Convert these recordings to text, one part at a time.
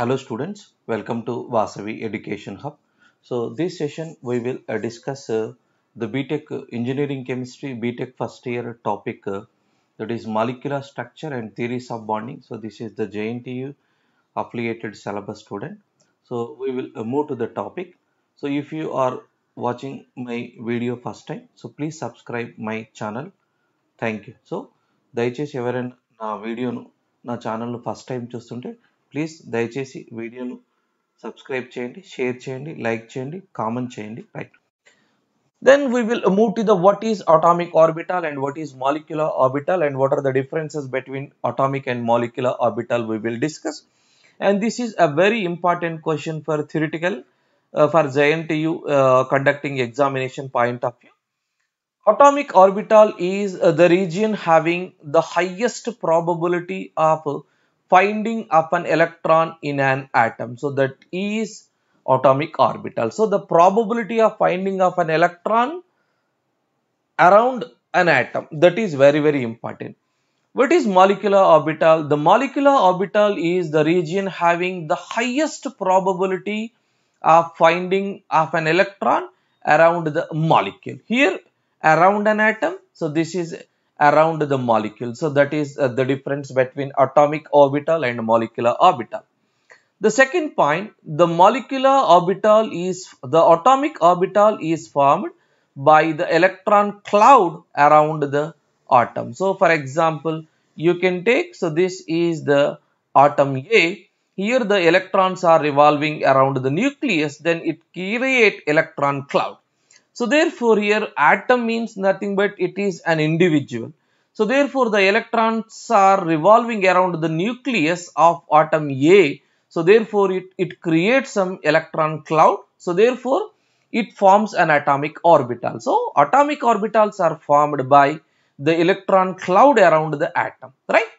Hello students, welcome to Vasavi Education Hub. So this session we will uh, discuss uh, the BTEC uh, Engineering Chemistry BTEC first year topic uh, that is molecular structure and theories of bonding. So this is the JNTU affiliated syllabus student. So we will uh, move to the topic. So if you are watching my video first time, so please subscribe my channel. Thank you. So దయచేసి ఎవరైనా video వీడియోను నా channel first time చూస్తుంటే please దయచేసి వీడియోను subscribe చేయండి share చేయండి like చేయండి కామెంట్ చేయండి right then we will move to the what is atomic orbital and what is molecular orbital and what are the differences between atomic and molecular orbital we will discuss and this is a very important question for theoretical uh, for JNTU uh, conducting examination point of view. Atomic orbital is uh, the region having the highest probability of finding up an electron in an atom. So that is atomic orbital. So the probability of finding of an electron around an atom that is very very important. What is molecular orbital? The molecular orbital is the region having the highest probability of finding of an electron around the molecule. Here around an atom. So this is around the molecule. So that is uh, the difference between atomic orbital and molecular orbital. The second point, the molecular orbital is, the atomic orbital is formed by the electron cloud around the atom. So for example, you can take, so this is the atom A. Here the electrons are revolving around the nucleus, then it create electron cloud. So therefore here atom means nothing but it is an individual. So therefore the electrons are revolving around the nucleus of atom A. So therefore it, it creates some electron cloud. So therefore it forms an atomic orbital. So atomic orbitals are formed by the electron cloud around the atom, right?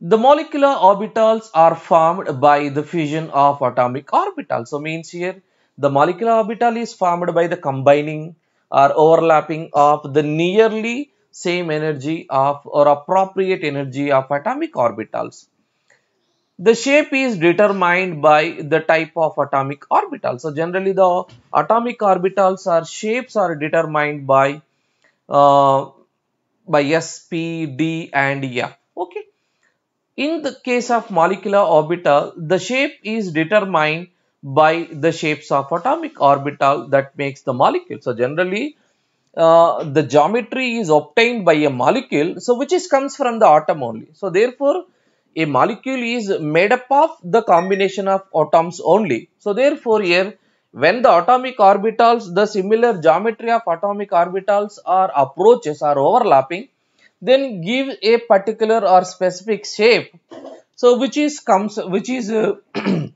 The molecular orbitals are formed by the fusion of atomic orbitals. So means here the molecular orbital is formed by the combining or overlapping of the nearly same energy of or appropriate energy of atomic orbitals. The shape is determined by the type of atomic orbital. So generally the atomic orbitals are shapes are determined by uh, by S, P, D and F. Okay. In the case of molecular orbital, the shape is determined by the shapes of atomic orbital that makes the molecule. So generally uh, the geometry is obtained by a molecule so which is comes from the atom only. So therefore a molecule is made up of the combination of atoms only. So therefore here when the atomic orbitals the similar geometry of atomic orbitals are approaches are overlapping then give a particular or specific shape so which is comes which is uh,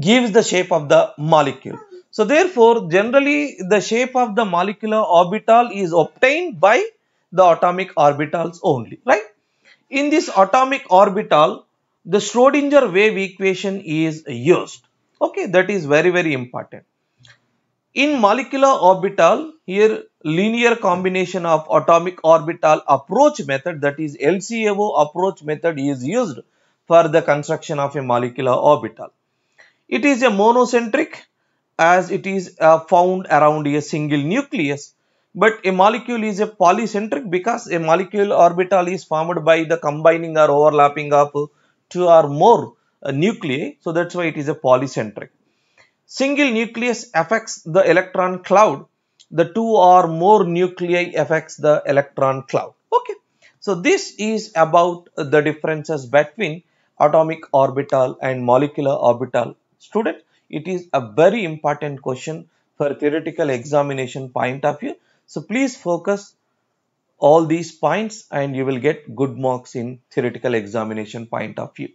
gives the shape of the molecule. So therefore, generally the shape of the molecular orbital is obtained by the atomic orbitals only, right? In this atomic orbital, the Schrodinger wave equation is used. Okay, that is very, very important. In molecular orbital, here linear combination of atomic orbital approach method that is LCAO approach method is used for the construction of a molecular orbital. It is a monocentric as it is uh, found around a single nucleus. But a molecule is a polycentric because a molecule orbital is formed by the combining or overlapping of two or more uh, nuclei. So that's why it is a polycentric. Single nucleus affects the electron cloud. The two or more nuclei affects the electron cloud. Okay. So this is about the differences between atomic orbital and molecular orbital student it is a very important question for theoretical examination point of view so please focus all these points and you will get good marks in theoretical examination point of view